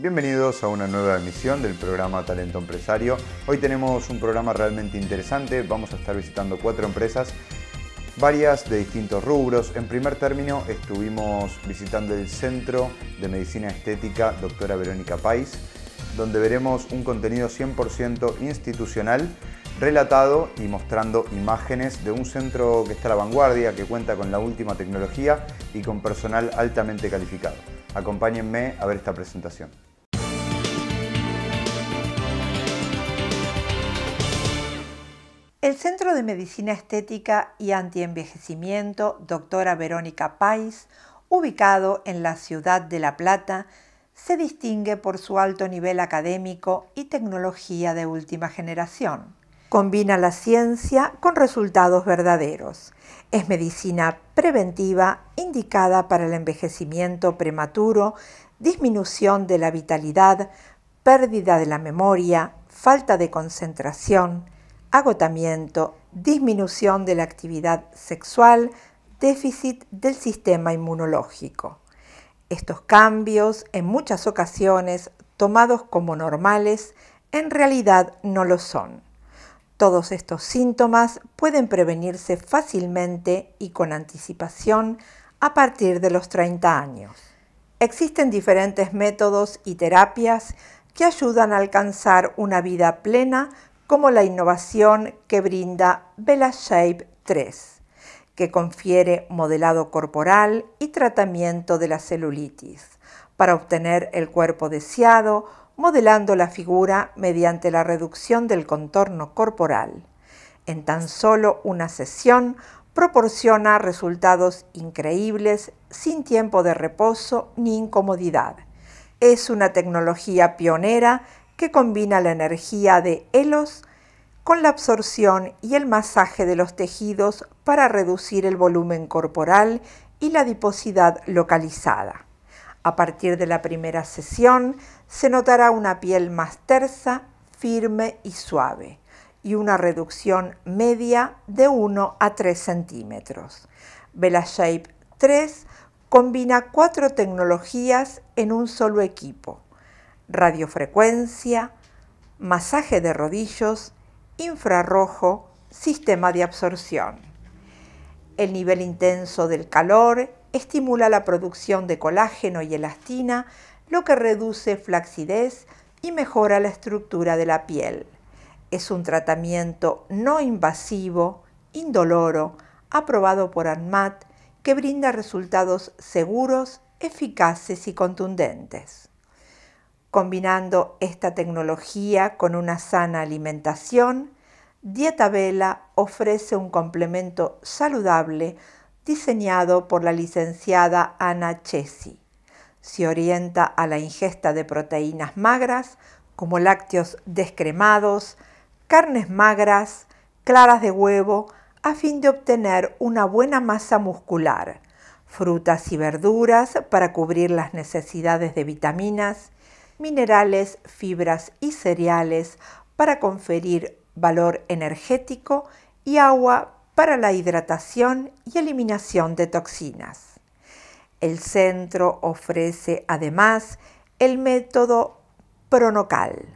Bienvenidos a una nueva emisión del programa Talento Empresario. Hoy tenemos un programa realmente interesante. Vamos a estar visitando cuatro empresas, varias de distintos rubros. En primer término, estuvimos visitando el Centro de Medicina Estética Doctora Verónica Pais, donde veremos un contenido 100% institucional relatado y mostrando imágenes de un centro que está a la vanguardia, que cuenta con la última tecnología y con personal altamente calificado. Acompáñenme a ver esta presentación. El Centro de Medicina Estética y Antienvejecimiento, doctora Verónica Pais, ubicado en la ciudad de La Plata, se distingue por su alto nivel académico y tecnología de última generación. Combina la ciencia con resultados verdaderos. Es medicina preventiva indicada para el envejecimiento prematuro, disminución de la vitalidad, pérdida de la memoria, falta de concentración, agotamiento, disminución de la actividad sexual, déficit del sistema inmunológico. Estos cambios, en muchas ocasiones tomados como normales, en realidad no lo son. Todos estos síntomas pueden prevenirse fácilmente y con anticipación a partir de los 30 años. Existen diferentes métodos y terapias que ayudan a alcanzar una vida plena como la innovación que brinda VelaShape 3, que confiere modelado corporal y tratamiento de la celulitis para obtener el cuerpo deseado, modelando la figura mediante la reducción del contorno corporal. En tan solo una sesión proporciona resultados increíbles sin tiempo de reposo ni incomodidad. Es una tecnología pionera que combina la energía de helos con la absorción y el masaje de los tejidos para reducir el volumen corporal y la adiposidad localizada. A partir de la primera sesión se notará una piel más tersa, firme y suave y una reducción media de 1 a 3 centímetros. Vela Shape 3 combina cuatro tecnologías en un solo equipo radiofrecuencia, masaje de rodillos, infrarrojo, sistema de absorción. El nivel intenso del calor estimula la producción de colágeno y elastina, lo que reduce flacidez y mejora la estructura de la piel. Es un tratamiento no invasivo, indoloro, aprobado por ANMAT, que brinda resultados seguros, eficaces y contundentes combinando esta tecnología con una sana alimentación, Dieta Vela ofrece un complemento saludable diseñado por la licenciada Ana Chesi. Se orienta a la ingesta de proteínas magras como lácteos descremados, carnes magras, claras de huevo, a fin de obtener una buena masa muscular, frutas y verduras para cubrir las necesidades de vitaminas, minerales, fibras y cereales para conferir valor energético y agua para la hidratación y eliminación de toxinas. El centro ofrece además el método pronocal,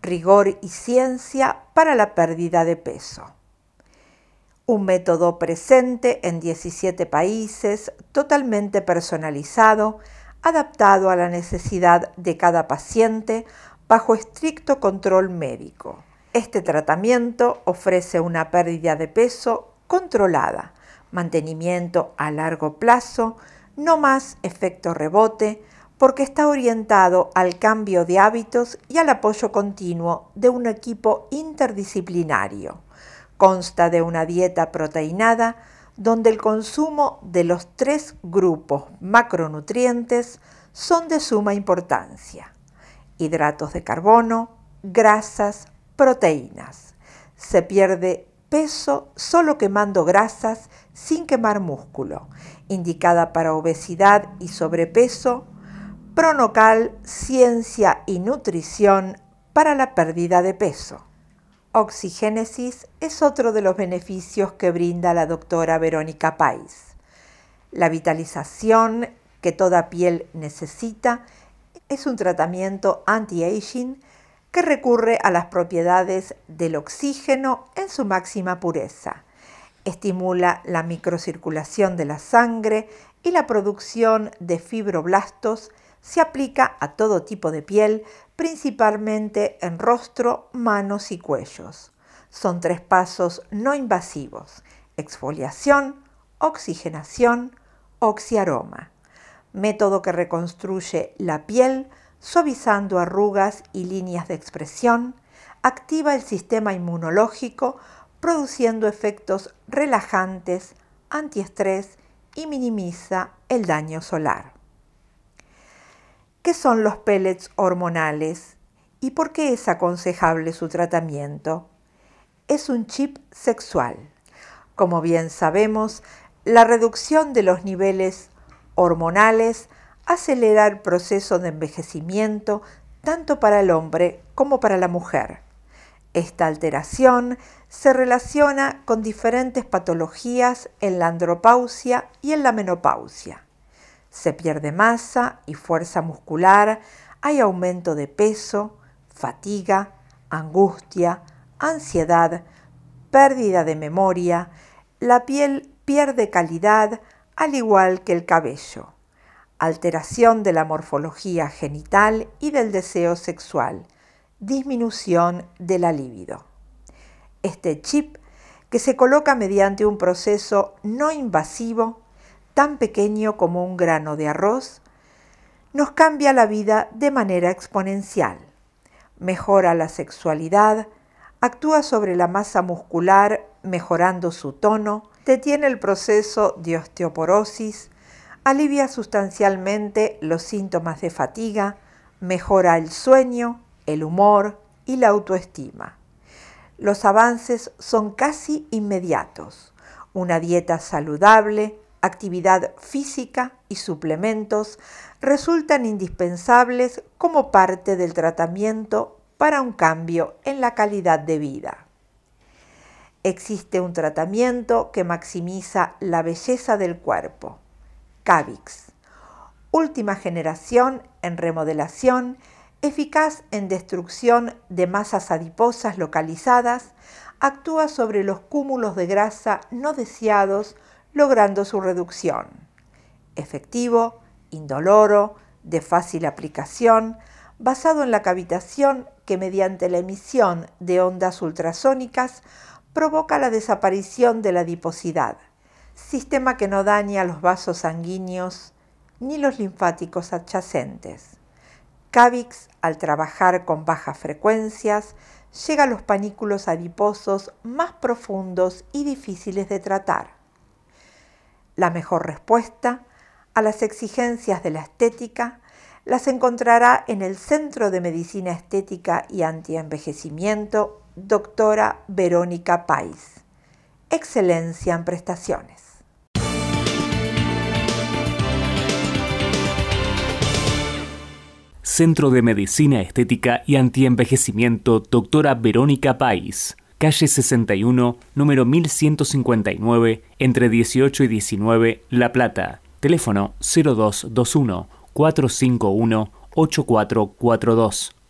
rigor y ciencia para la pérdida de peso. Un método presente en 17 países, totalmente personalizado, adaptado a la necesidad de cada paciente bajo estricto control médico. Este tratamiento ofrece una pérdida de peso controlada, mantenimiento a largo plazo, no más efecto rebote, porque está orientado al cambio de hábitos y al apoyo continuo de un equipo interdisciplinario. Consta de una dieta proteinada, donde el consumo de los tres grupos macronutrientes son de suma importancia. Hidratos de carbono, grasas, proteínas. Se pierde peso solo quemando grasas sin quemar músculo, indicada para obesidad y sobrepeso. Pronocal, ciencia y nutrición para la pérdida de peso. Oxigénesis es otro de los beneficios que brinda la doctora Verónica Pais. La vitalización que toda piel necesita es un tratamiento anti-aging que recurre a las propiedades del oxígeno en su máxima pureza. Estimula la microcirculación de la sangre y la producción de fibroblastos se aplica a todo tipo de piel, principalmente en rostro, manos y cuellos. Son tres pasos no invasivos, exfoliación, oxigenación, oxiaroma. Método que reconstruye la piel, suavizando arrugas y líneas de expresión, activa el sistema inmunológico, produciendo efectos relajantes, antiestrés y minimiza el daño solar. ¿Qué son los pellets hormonales? ¿Y por qué es aconsejable su tratamiento? Es un chip sexual. Como bien sabemos, la reducción de los niveles hormonales acelera el proceso de envejecimiento tanto para el hombre como para la mujer. Esta alteración se relaciona con diferentes patologías en la andropausia y en la menopausia. Se pierde masa y fuerza muscular, hay aumento de peso, fatiga, angustia, ansiedad, pérdida de memoria, la piel pierde calidad al igual que el cabello, alteración de la morfología genital y del deseo sexual, disminución de la libido. Este chip, que se coloca mediante un proceso no invasivo, tan pequeño como un grano de arroz, nos cambia la vida de manera exponencial. Mejora la sexualidad, actúa sobre la masa muscular mejorando su tono, detiene el proceso de osteoporosis, alivia sustancialmente los síntomas de fatiga, mejora el sueño, el humor y la autoestima. Los avances son casi inmediatos. Una dieta saludable, actividad física y suplementos resultan indispensables como parte del tratamiento para un cambio en la calidad de vida. Existe un tratamiento que maximiza la belleza del cuerpo, Cavix, última generación en remodelación, eficaz en destrucción de masas adiposas localizadas, actúa sobre los cúmulos de grasa no deseados logrando su reducción. Efectivo, indoloro, de fácil aplicación, basado en la cavitación que mediante la emisión de ondas ultrasónicas provoca la desaparición de la adiposidad, sistema que no daña los vasos sanguíneos ni los linfáticos adyacentes. Cavix, al trabajar con bajas frecuencias, llega a los panículos adiposos más profundos y difíciles de tratar. La mejor respuesta a las exigencias de la estética las encontrará en el Centro de Medicina Estética y Antienvejecimiento, doctora Verónica Pais. Excelencia en prestaciones. Centro de Medicina Estética y Antienvejecimiento, doctora Verónica País calle 61, número 1159, entre 18 y 19, La Plata. Teléfono 0221 451 8442.